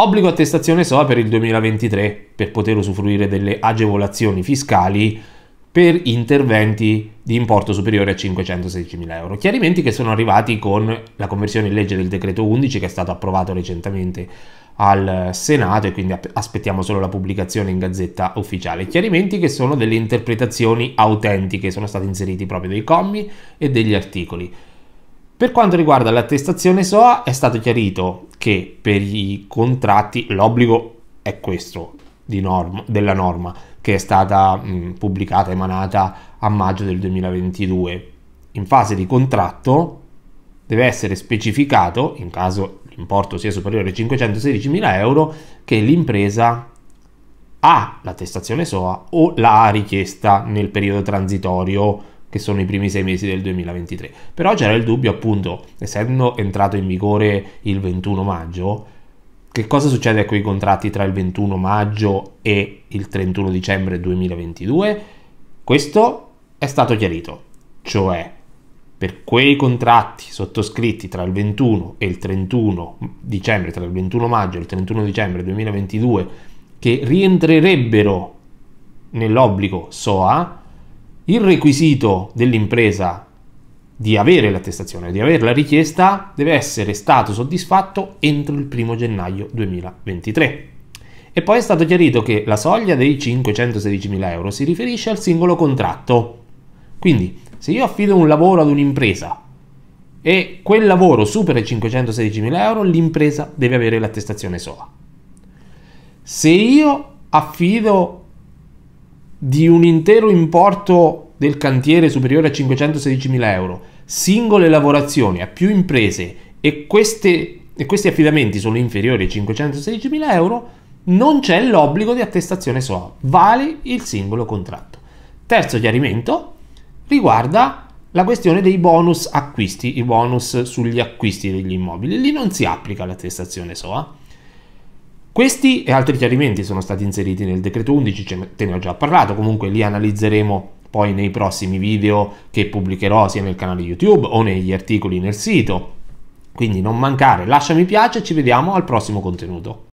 Obbligo attestazione SOA per il 2023 per poter usufruire delle agevolazioni fiscali per interventi di importo superiore a 516.000 euro. Chiarimenti che sono arrivati con la conversione in legge del decreto 11 che è stato approvato recentemente al Senato e quindi aspettiamo solo la pubblicazione in gazzetta ufficiale. Chiarimenti che sono delle interpretazioni autentiche, sono stati inseriti proprio dei commi e degli articoli. Per quanto riguarda l'attestazione SOA è stato chiarito che per i contratti l'obbligo è questo norm, della norma che è stata mh, pubblicata, emanata a maggio del 2022. In fase di contratto deve essere specificato, in caso l'importo sia superiore a 516.000 euro, che l'impresa ha l'attestazione SOA o l'ha richiesta nel periodo transitorio che sono i primi sei mesi del 2023. Però c'era il dubbio, appunto, essendo entrato in vigore il 21 maggio, che cosa succede a quei contratti tra il 21 maggio e il 31 dicembre 2022? Questo è stato chiarito, cioè per quei contratti sottoscritti tra il 21 e il 31 dicembre, tra il 21 maggio e il 31 dicembre 2022, che rientrerebbero nell'obbligo SOA, il requisito dell'impresa di avere l'attestazione, di avere la richiesta, deve essere stato soddisfatto entro il 1 gennaio 2023. E poi è stato chiarito che la soglia dei 516.000 euro si riferisce al singolo contratto. Quindi, se io affido un lavoro ad un'impresa e quel lavoro supera i 516.000 euro, l'impresa deve avere l'attestazione SOA. Se io affido di un intero importo del cantiere superiore a 516.000 euro, singole lavorazioni a più imprese e, queste, e questi affidamenti sono inferiori ai 516.000 euro, non c'è l'obbligo di attestazione SOA, vale il singolo contratto. Terzo chiarimento riguarda la questione dei bonus acquisti, i bonus sugli acquisti degli immobili. Lì non si applica l'attestazione SOA questi e altri chiarimenti sono stati inseriti nel decreto 11, te ne ho già parlato, comunque li analizzeremo poi nei prossimi video che pubblicherò sia nel canale YouTube o negli articoli nel sito. Quindi non mancare, lascia mi piace e ci vediamo al prossimo contenuto.